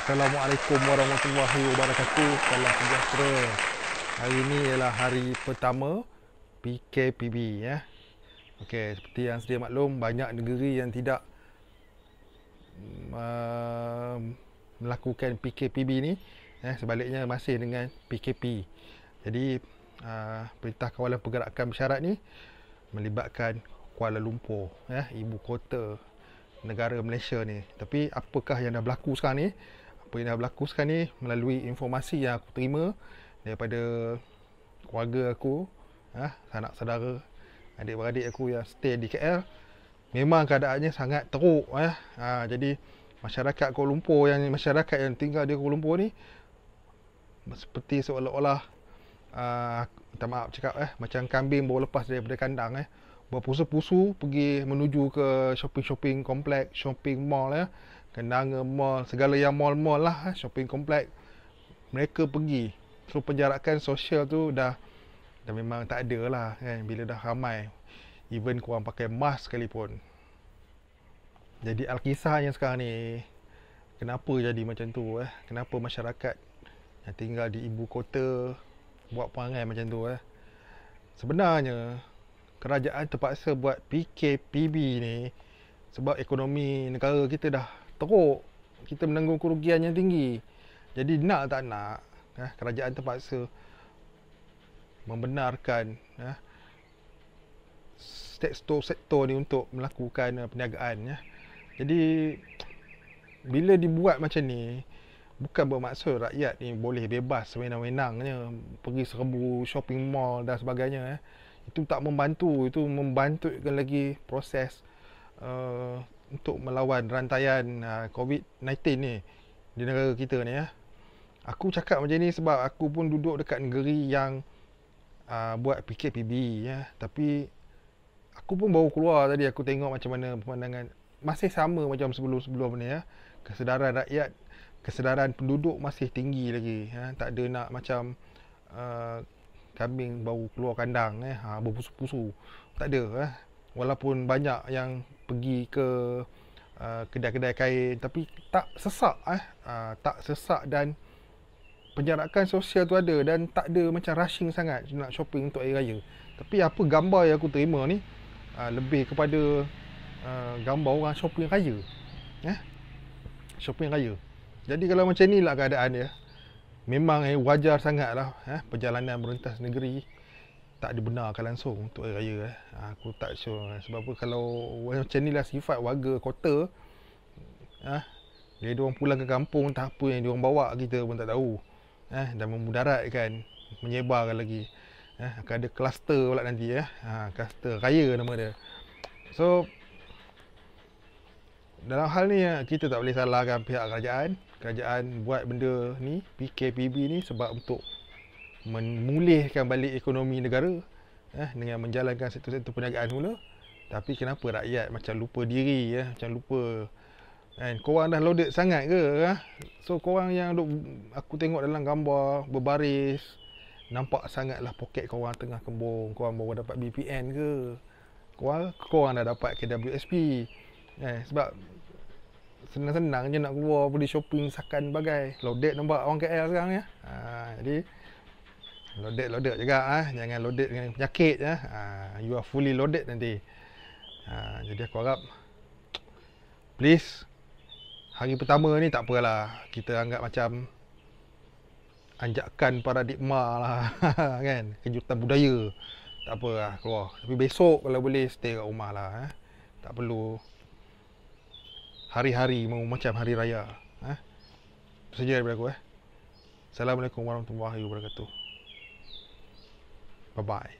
Assalamualaikum warahmatullahi wabarakatuh Salam sejahtera Hari ini ialah hari pertama PKPB ya. Okey, seperti yang sedia maklum Banyak negeri yang tidak mm, uh, Melakukan PKPB ni eh, Sebaliknya masih dengan PKP Jadi uh, Perintah Kawalan Pergerakan Bersyarat ni Melibatkan Kuala Lumpur eh, Ibu kota negara Malaysia ni Tapi apakah yang dah berlaku sekarang ni apa yang dah berlaku sekarang ni melalui informasi yang aku terima daripada keluarga aku, ah, ha, sanak saudara, adik-beradik aku yang stay di KL. Memang keadaannya sangat teruk eh. Ha, jadi masyarakat Kuala Lumpur yang masyarakat yang tinggal di Kuala Lumpur ni seperti seolah-olah uh, maaf cakap eh macam kambing baru lepas daripada kandang eh berpusu-pusu pergi menuju ke shopping-shopping complex, shopping mall eh kenanga mall segala yang mall-mall lah eh, shopping complex mereka pergi so penjarakan sosial tu dah dah memang tak ada lah kan bila dah ramai even korang pakai mask sekalipun jadi Alkisahnya sekarang ni kenapa jadi macam tu eh kenapa masyarakat yang tinggal di ibu kota buat perangai macam tu eh sebenarnya kerajaan terpaksa buat PKPB ni sebab ekonomi negara kita dah teruk kita menanggung kerugian yang tinggi jadi nak tak nak eh, kerajaan terpaksa membenarkan eh, sektor-sektor ni untuk melakukan eh, perniagaan ya. jadi bila dibuat macam ni bukan bermaksud rakyat ni boleh bebas sewenang-wenangnya pergi serbu shopping mall dan sebagainya eh. itu tak membantu itu membantutkan lagi proses uh, untuk melawan rantaian uh, COVID-19 ni di negara kita ni ya. Aku cakap macam ni sebab aku pun duduk dekat negeri yang uh, buat PKPB ya. Tapi aku pun baru keluar tadi aku tengok macam mana pemandangan masih sama macam sebelum-sebelum ni ya. Kesedaran rakyat, kesedaran penduduk masih tinggi lagi ya. Tak ada nak macam uh, kambing baru keluar kandang ya. Ha, berpusu-pusu. Tak ada ya walaupun banyak yang pergi ke uh, kedai-kedai kain tapi tak sesak eh uh, tak sesak dan penjarakan sosial tu ada dan tak ada macam rushing sangat nak shopping untuk hari raya tapi apa gambar yang aku terima ni uh, lebih kepada uh, gambar orang shopping raya eh shopping raya jadi kalau macam ni lah keadaan dia memang eh, wajar sangatlah eh perjalanan merentas negeri tak dibenarkan langsung untuk hari raya eh. Ha, aku tak sure eh. sebab apa kalau macam ni lah sifat warga kota. Ah, eh, dia orang pulang ke kampung tak apa yang dia orang bawa kita pun tak tahu. Eh, dan memudarat kan menyebarkan lagi. Eh, akan ada kluster pula nanti eh. Ha, kluster raya nama dia. So dalam hal ni eh, kita tak boleh salahkan pihak kerajaan. Kerajaan buat benda ni PKPB ni sebab untuk memulihkan balik ekonomi negara eh, dengan menjalankan satu-satu perniagaan mula tapi kenapa rakyat macam lupa diri ya eh, macam lupa kan korang dah loaded sangat ke eh? so korang yang duk, aku tengok dalam gambar berbaris nampak sangatlah poket korang tengah kembung korang baru dapat BPN ke korang, korang dah dapat KWSP eh, sebab senang-senang je nak keluar beli shopping sakan bagai loaded nampak orang KL sekarang ya ha, jadi loaded loaded juga ah ha. jangan loaded dengan penyakit ya ha. you are fully loaded nanti ha. jadi aku harap please hari pertama ni tak apalah kita anggap macam anjakan paradigma lah kan kejutan budaya tak apa lah keluar tapi besok kalau boleh stay kat rumah lah eh. tak perlu hari-hari macam hari raya eh. itu saja daripada aku eh. Assalamualaikum warahmatullahi wabarakatuh Bye bye.